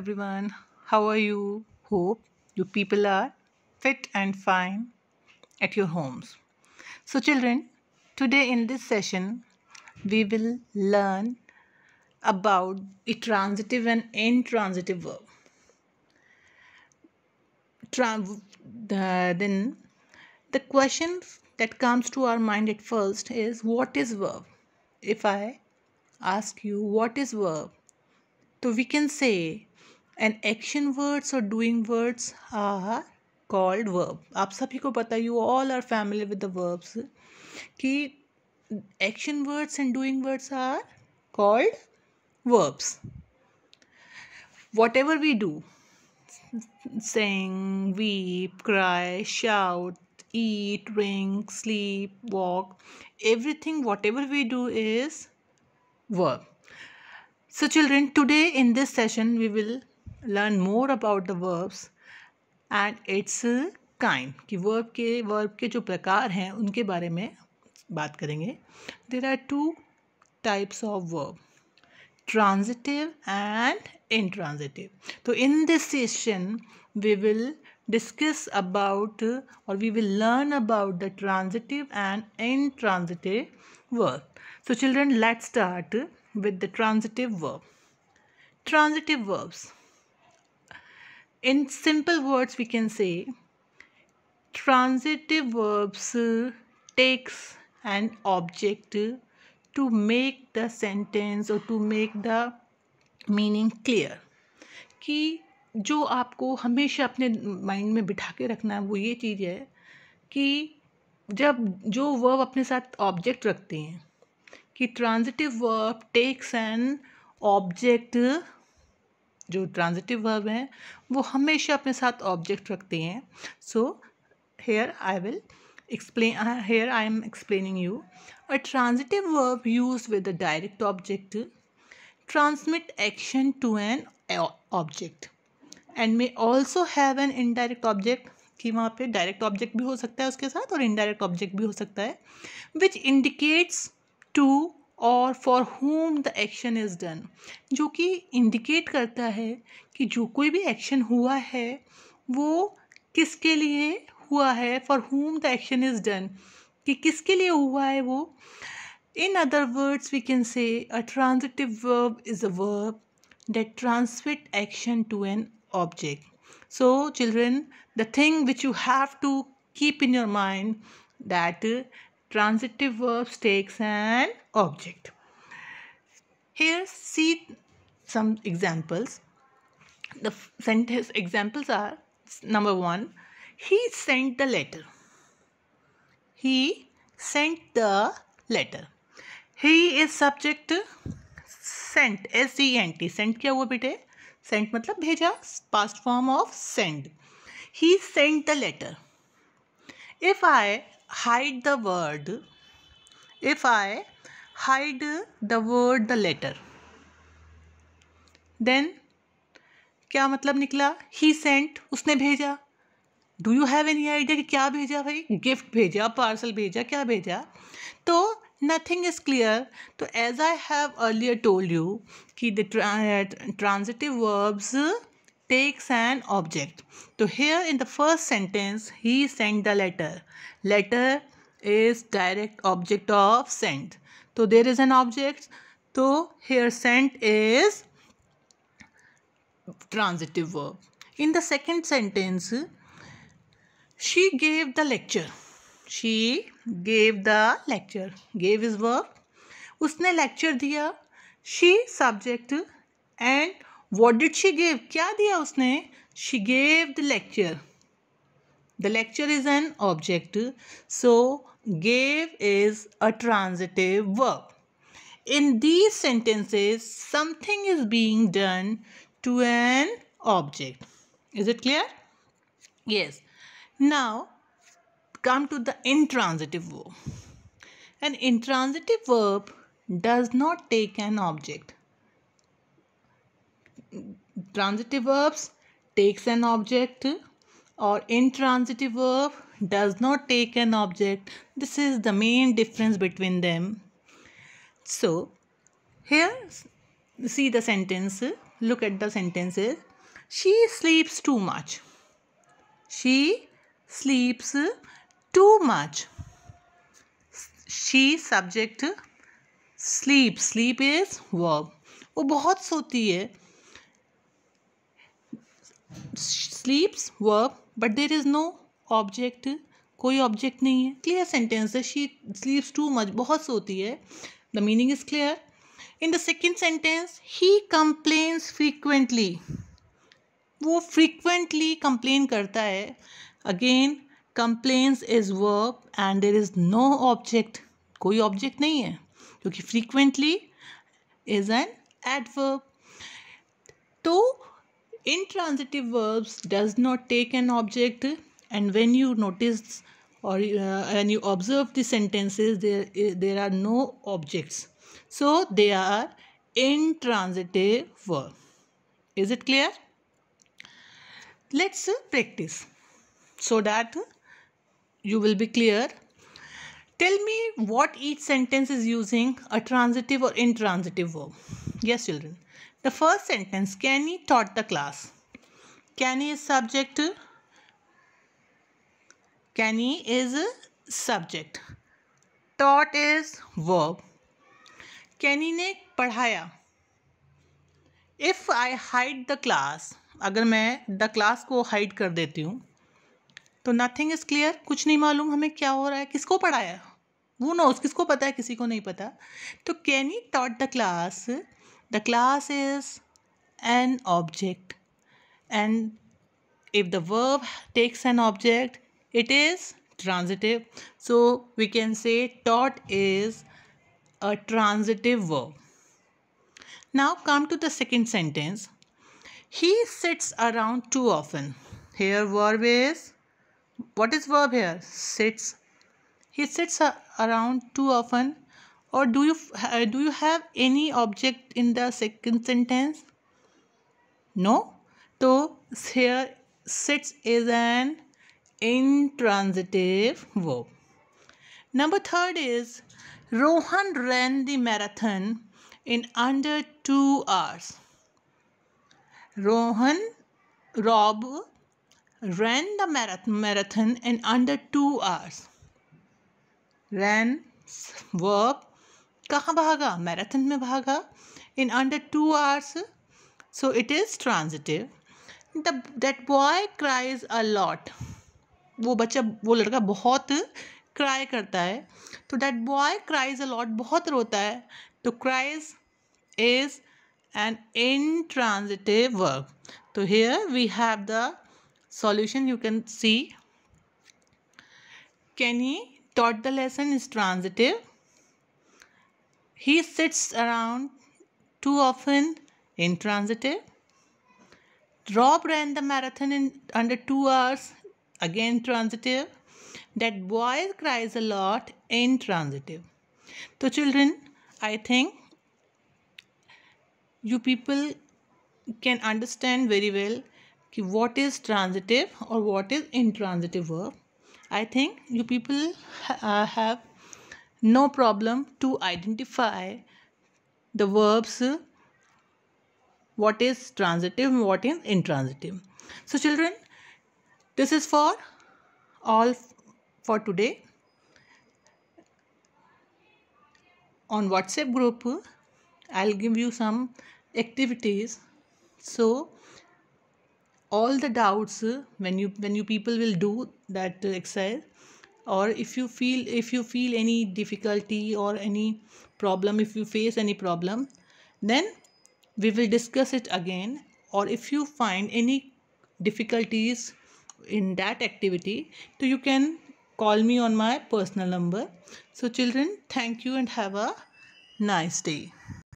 everyone. How are you? Hope you people are fit and fine at your homes. So, children, today in this session, we will learn about a transitive and intransitive verb. the, then, the question that comes to our mind at first is what is verb? If I ask you what is verb, so we can say and action words और doing words are called verb आप सभी को पता you all are family with the verbs कि action words and doing words are called verbs whatever we do sing weep cry shout eat drink sleep walk everything whatever we do is verb so children today in this session we will learn more about the verbs and it's kind कि verb के verb के जो प्रकार हैं उनके बारे में बात करेंगे there are two types of verb transitive and intransitive तो in this session we will discuss about और we will learn about the transitive and intransitive verb so children let start with the transitive verb transitive verbs in simple words we can say transitive verbs takes an object to make the sentence or to make the meaning clear कि जो आपको हमेशा अपने mind में बिठा के रखना है वो ये चीज़ है कि जब जो वर्ब अपने साथ ऑब्जेक्ट रखते हैं कि transitive verb takes an object जो ट्रांजिटिव वर्ब हैं वो हमेशा अपने साथ ऑब्जेक्ट रखते हैं so here I will explain here I am explaining you a transitive verb use with a direct object transmit action to an object and may also have an indirect object कि वहाँ पर direct object भी हो सकता है उसके साथ और इनडायरेक्ट ऑब्जेक्ट भी हो सकता है which indicates to or for whom the action is done जो कि इंडिकेट करता है कि जो कोई भी एक्शन हुआ है वो किसके लिए हुआ है for whom the action is done कि किसके लिए हुआ है वो in other words we can say a transitive verb is a verb that transmits action to an object so children the thing which you have to keep in your mind that Transitive verbs takes an object. Here see some examples. The sentence examples are number one, he sent the letter. He sent the letter. He is subject sent S E N T sent क्या हुआ बेटे sent मतलब भेजा past form of send. He sent the letter. If I hide the word if I hide the word the letter then क्या मतलब निकला ही sent उसने भेजा do you have any idea कि क्या भेजा भाई गिफ्ट भेजा पार्सल भेजा क्या भेजा तो नथिंग इज़ क्लियर तो as I have earlier told you कि the transitive verbs takes an object. So here in the first sentence, he sent the letter. Letter is direct object of sent. So there is an object. So here sent is transitive verb. In the second sentence, she gave the lecture. She gave the lecture. Gave is verb. Usne lecture diya. She subject and what did she give? क्या दिया उसने She gave the lecture. The lecture is an object, so gave is a transitive verb. in these sentences something is being done to an object is it clear yes now come to the intransitive verb an intransitive verb does not take an object transitive verbs takes an object or intransitive verb does not take an object. This is the main difference between them. So, here see the sentence. Look at the sentences. She sleeps too much. She sleeps too much. She subject sleep. Sleep is verb. वो बहुत सोती है sleeps verb but there is no object कोई object नहीं है clear sentence है she sleeps too much बहुत सोती है the meaning is clear in the second sentence he complains frequently वो फ्रीक्वेंटली कंप्लेन करता है again complains is verb and there is no object कोई ऑब्जेक्ट नहीं है क्योंकि फ्रीक्वेंटली इज़ एन एडवर्ब तो intransitive verbs does not take an object and when you notice or uh, when you observe the sentences there eh, there are no objects so they are intransitive verb is it clear let's uh, practice so that you will be clear tell me what each sentence is using a transitive or intransitive verb Yes, children. The first sentence, Kenny taught the class. Kenny is subject. Kenny is a subject. Taught is verb. Kenny ne padhaya If I hide the class, अगर मैं the class को hide कर देती हूँ तो nothing is clear कुछ नहीं मालूम हमें क्या हो रहा है किसको पढ़ाया वो नोज किसको पता है किसी को नहीं पता तो can he taught the class the class is an object and if the verb takes an object it is transitive so we can say taught is a transitive verb now come to the second sentence he sits around too often here verb is what is verb here sits he sits around too often or do you uh, do you have any object in the second sentence no so here sits is an intransitive verb number third is rohan ran the marathon in under 2 hours rohan rob ran the marathon in under 2 hours ran verb कहाँ भागा मैराथन में भागा in under two hours so it is transitive the that boy cries a lot वो बच्चा वो लड़का बहुत क्राई करता है तो that boy cries a lot बहुत रोता है तो cries is an intransitive verb तो here we have the solution you can see can he taught the lesson is transitive He sits around too often intransitive. Rob ran the marathon in under two hours, again transitive. That boy cries a lot, intransitive. So children, I think you people can understand very well what is transitive or what is intransitive verb. I think you people uh, have no problem to identify the verbs what is transitive what is intransitive so children this is for all for today on whatsapp group i'll give you some activities so all the doubts when you when you people will do that exercise or if you feel if you feel any difficulty or any problem if you face any problem then we will discuss it again or if you find any difficulties in that activity so you can call me on my personal number so children thank you and have a nice day